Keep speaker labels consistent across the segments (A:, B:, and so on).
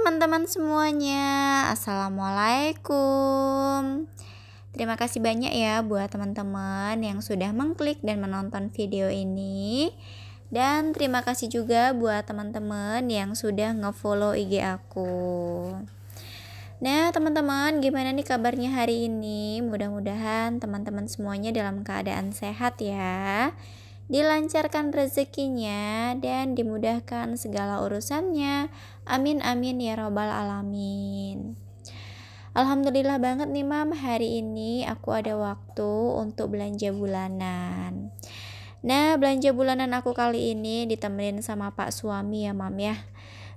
A: teman-teman semuanya. Assalamualaikum. Terima kasih banyak ya buat teman-teman yang sudah mengklik dan menonton video ini. Dan terima kasih juga buat teman-teman yang sudah ngefollow IG aku. Nah, teman-teman, gimana nih kabarnya hari ini? Mudah-mudahan teman-teman semuanya dalam keadaan sehat ya dilancarkan rezekinya, dan dimudahkan segala urusannya. Amin, amin ya Robbal 'Alamin. Alhamdulillah banget nih mam hari ini aku ada waktu untuk belanja bulanan Nah belanja bulanan aku kali ini ditemenin sama pak suami ya mam ya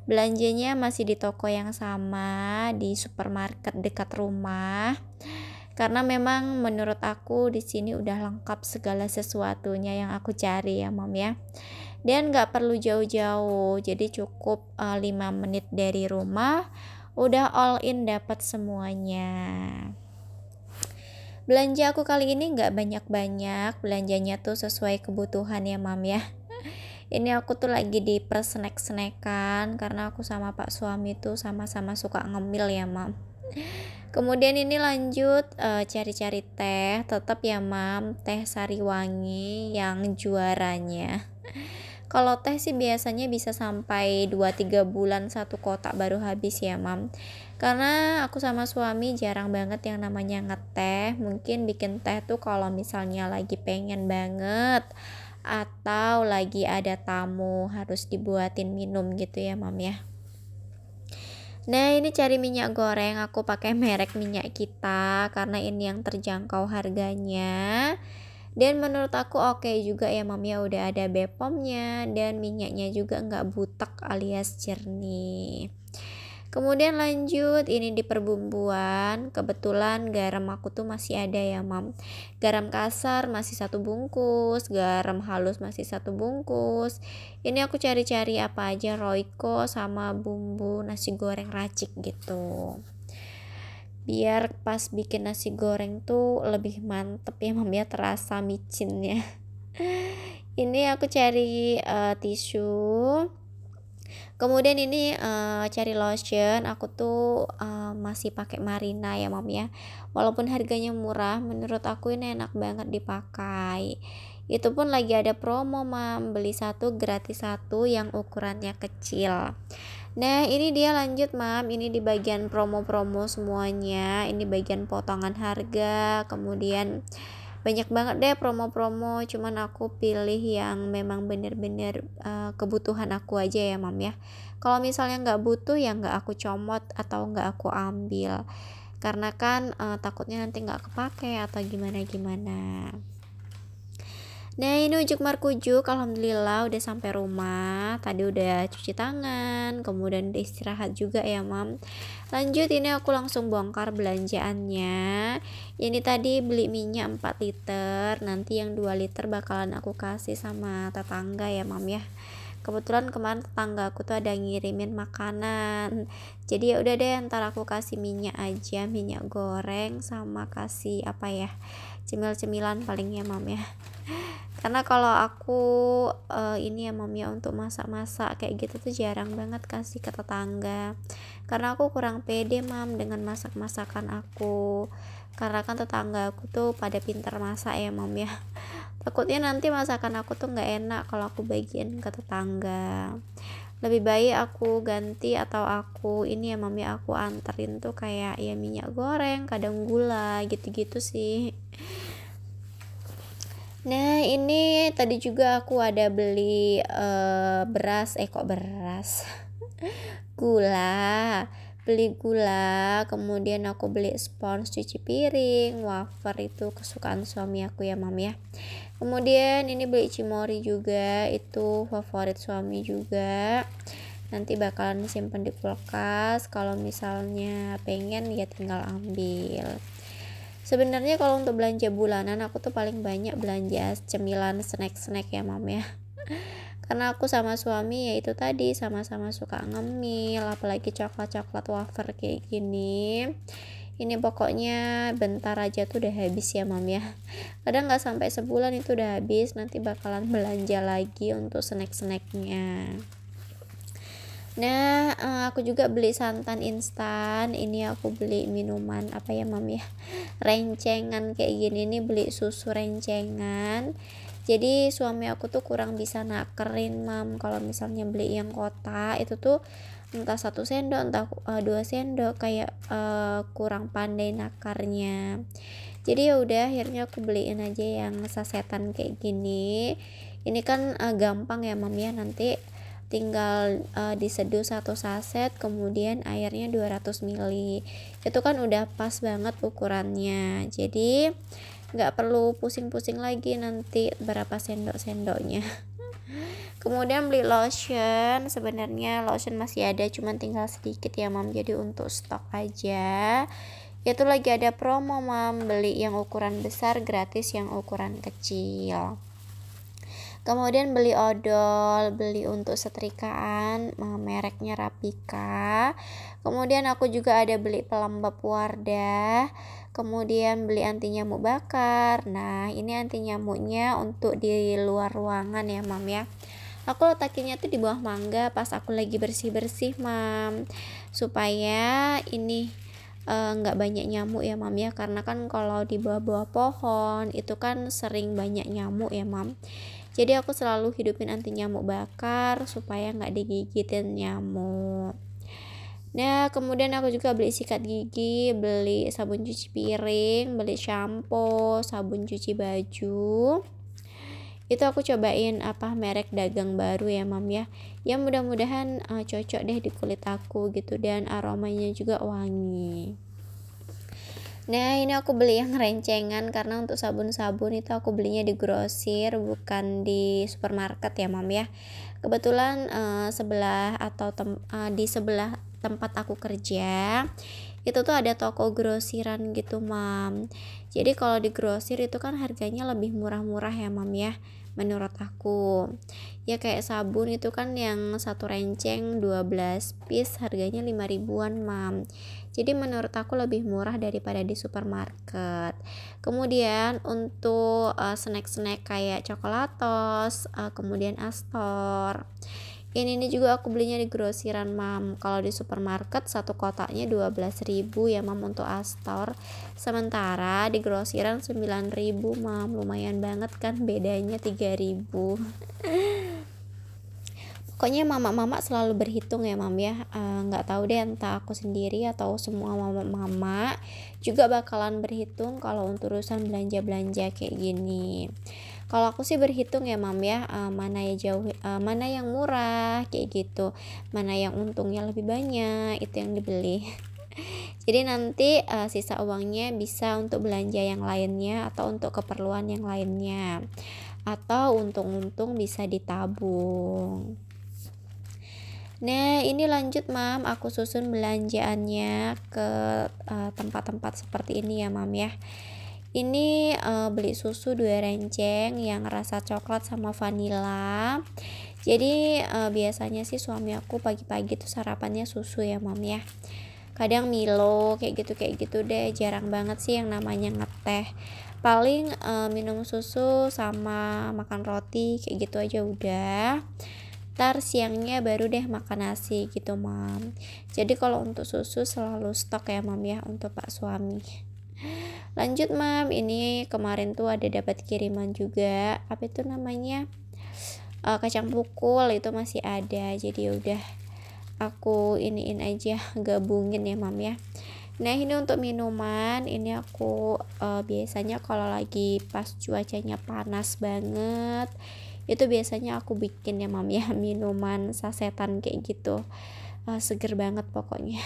A: Belanjanya masih di toko yang sama di supermarket dekat rumah karena memang menurut aku di sini udah lengkap segala sesuatunya yang aku cari ya mom ya dan nggak perlu jauh-jauh jadi cukup uh, eh, 5 menit dari rumah udah all in dapat semuanya belanja aku kali ini nggak banyak-banyak belanjanya tuh sesuai kebutuhan ya mam ya ini aku tuh lagi di persnek-snekan karena aku sama pak suami tuh sama-sama suka ngemil ya mam kemudian ini lanjut eh, cari-cari uh, teh tetap ya mam teh sari wangi yang juaranya kalau teh sih biasanya bisa sampai 2-3 bulan satu kotak baru habis ya mam karena aku sama suami jarang banget yang namanya ngeteh mungkin bikin teh tuh kalau misalnya lagi pengen banget atau lagi ada tamu harus dibuatin minum gitu ya mam ya Nah ini cari minyak goreng aku pakai merek minyak kita karena ini yang terjangkau harganya dan menurut aku oke okay juga ya mami ya udah ada bepomnya dan minyaknya juga nggak butek alias jernih Kemudian lanjut ini di perbumbuan. Kebetulan garam aku tuh masih ada ya, Mam. Garam kasar masih satu bungkus, garam halus masih satu bungkus. Ini aku cari-cari apa aja Royco sama bumbu nasi goreng racik gitu. Biar pas bikin nasi goreng tuh lebih mantep ya, Mam ya terasa micinnya. Ini aku cari uh, tisu kemudian ini uh, eh, cari lotion aku tuh uh, masih pakai Marina ya mom ya walaupun harganya murah menurut aku ini enak banget dipakai itu pun lagi ada promo mam beli satu gratis satu yang ukurannya kecil Nah ini dia lanjut mam ini di bagian promo-promo semuanya ini bagian potongan harga kemudian banyak banget deh promo-promo cuman aku pilih yang memang bener-bener uh, kebutuhan aku aja ya mam ya kalau misalnya nggak butuh ya nggak aku comot atau nggak aku ambil karena kan uh, takutnya nanti nggak kepake atau gimana gimana Nah ini ujuk markujuk Alhamdulillah udah sampai rumah Tadi udah cuci tangan Kemudian udah istirahat juga ya mam Lanjut ini aku langsung bongkar belanjaannya Ini tadi beli minyak 4 liter Nanti yang 2 liter bakalan aku kasih sama tetangga ya mam ya kebetulan kemarin tetangga aku tuh ada ngirimin makanan jadi ya udah deh ntar aku kasih minyak aja minyak goreng sama kasih apa ya cemil-cemilan paling ya mam ya karena kalau aku uh, ini ya mam ya untuk masak-masak kayak gitu tuh jarang banget kasih ke tetangga karena aku kurang pede mam dengan masak-masakan aku karena kan tetangga aku tuh pada pinter masak ya mam ya takutnya nanti masakan aku tuh nggak enak kalau aku bagian ke tetangga lebih baik aku ganti atau aku ini ya mami ya, aku anterin tuh kayak ya minyak goreng kadang gula gitu-gitu sih nah ini tadi juga aku ada beli uh, beras eh kok beras gula beli gula, kemudian aku beli spons cuci piring, wafer itu kesukaan suami aku ya mam ya. Kemudian ini beli cimori juga, itu favorit suami juga. Nanti bakalan simpen di kulkas, kalau misalnya pengen ya tinggal ambil. Sebenarnya kalau untuk belanja bulanan aku tuh paling banyak belanja cemilan snack-snack ya mam ya karena aku sama suami ya itu tadi sama-sama suka ngemil apalagi coklat-coklat wafer kayak gini ini pokoknya bentar aja tuh udah habis ya mam ya kadang nggak sampai sebulan itu udah habis nanti bakalan belanja lagi untuk snack-snacknya Nah, eh, aku juga beli santan instan. Ini aku beli minuman apa ya, Mam ya? Rencengan kayak gini ini beli susu rencengan jadi suami aku tuh kurang bisa nakerin mam kalau misalnya beli yang kota itu tuh entah satu sendok entah uh, dua sendok kayak uh, kurang pandai nakarnya jadi ya udah akhirnya aku beliin aja yang sasetan kayak gini ini kan uh, gampang ya mam ya nanti tinggal uh, diseduh satu saset kemudian airnya 200 ml itu kan udah pas banget ukurannya jadi nggak perlu pusing-pusing lagi nanti berapa sendok-sendoknya kemudian beli lotion sebenarnya lotion masih ada cuman tinggal sedikit ya mam jadi untuk stok aja itu lagi ada promo mam beli yang ukuran besar gratis yang ukuran kecil kemudian beli odol beli untuk setrikaan eh, mereknya Rapika kemudian aku juga ada beli pelembab Wardah kemudian beli anti nyamuk bakar nah ini anti nyamuknya untuk di luar ruangan ya mam ya aku letakinnya tuh di bawah mangga pas aku lagi bersih-bersih mam supaya ini eh, nggak uh, banyak nyamuk ya mam ya karena kan kalau di bawah-bawah pohon itu kan sering banyak nyamuk ya mam jadi aku selalu hidupin anti nyamuk bakar supaya nggak digigitin nyamuk Nah, kemudian aku juga beli sikat gigi, beli sabun cuci piring, beli shampoo, sabun cuci baju. Itu aku cobain apa merek dagang baru ya, Mam ya. Ya mudah-mudahan uh, cocok deh di kulit aku gitu dan aromanya juga wangi. Nah ini aku beli yang rencengan karena untuk sabun-sabun itu aku belinya di grosir bukan di supermarket ya mam ya. Kebetulan uh, sebelah atau uh, di sebelah tempat aku kerja itu tuh ada toko grosiran gitu mam. Jadi kalau di grosir itu kan harganya lebih murah-murah ya mam ya menurut aku ya kayak sabun itu kan yang satu renceng 12 piece harganya 5 ribuan mam jadi menurut aku lebih murah daripada di supermarket kemudian untuk eh, snack-snack uh, kayak coklatos uh, eh, kemudian astor ini ini juga aku belinya di grosiran mam. Kalau di supermarket satu kotaknya 12.000 ya mam untuk Astor. Sementara di grosiran 9.000 mam. Lumayan banget kan bedanya 3.000. Pokoknya mama-mama selalu berhitung ya mam ya eh, nggak e, tahu deh entah aku sendiri atau semua mama-mama juga bakalan berhitung kalau untuk urusan belanja-belanja kayak gini kalau aku sih berhitung ya mam ya uh, mana yang jauh uh, mana yang murah kayak gitu, mana yang untungnya lebih banyak itu yang dibeli. Jadi nanti uh, sisa uangnya bisa untuk belanja yang lainnya atau untuk keperluan yang lainnya atau untung-untung bisa ditabung. Nah, ini lanjut, Mam. Aku susun belanjaannya ke tempat-tempat uh, seperti ini ya, Mam ya ini uh, beli susu dua renceng yang rasa coklat sama vanila jadi uh, biasanya sih suami aku pagi-pagi tuh sarapannya susu ya mom ya kadang Milo kayak gitu kayak gitu deh jarang banget sih yang namanya ngeteh paling uh, minum susu sama makan roti kayak gitu aja udah ntar siangnya baru deh makan nasi gitu mam jadi kalau untuk susu selalu stok ya mam ya untuk pak suami lanjut mam ini kemarin tuh ada dapat kiriman juga apa itu namanya uh, kacang pukul itu masih ada jadi ya udah aku iniin aja gabungin ya mam ya nah ini untuk minuman ini aku uh, biasanya kalau lagi pas cuacanya panas banget itu biasanya aku bikin ya mam ya minuman sasetan kayak gitu uh, seger banget pokoknya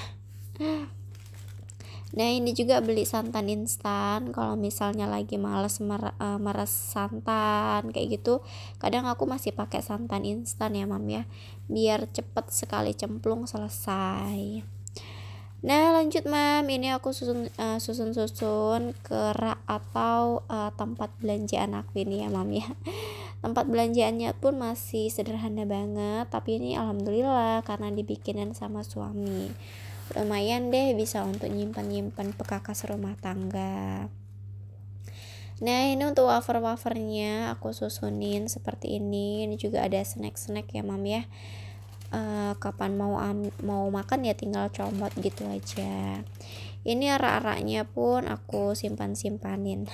A: Nah ini juga beli santan instan kalau misalnya lagi males mer eh, meres santan kayak gitu kadang aku masih pakai santan instan ya mam ya biar cepet sekali cemplung selesai Nah lanjut mam ini aku susun uh, eh, susun susun ke rak atau uh, tempat belanjaan aku ini ya mam ya tempat belanjaannya pun masih sederhana banget tapi ini alhamdulillah karena dibikinin sama suami lumayan deh bisa untuk nyimpan-nyimpan pekakas rumah tangga nah ini untuk wafer wafernya aku susunin seperti ini ini juga ada snack-snack ya mam ya uh, kapan mau mau makan ya tinggal comot gitu aja ini arak-araknya pun aku simpan-simpanin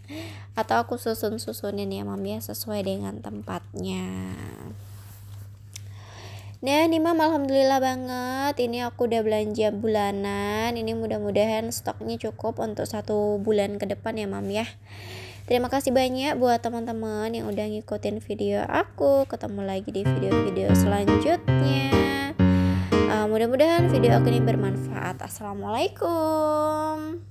A: atau aku susun-susunin ya mam ya sesuai dengan tempatnya Nah, ini mah alhamdulillah banget. Ini aku udah belanja bulanan. Ini mudah-mudahan stoknya cukup untuk satu bulan ke depan ya, mam ya. Terima kasih banyak buat teman-teman yang udah ngikutin video aku. Ketemu lagi di video-video selanjutnya. Uh, mudah-mudahan video aku ini bermanfaat. Assalamualaikum.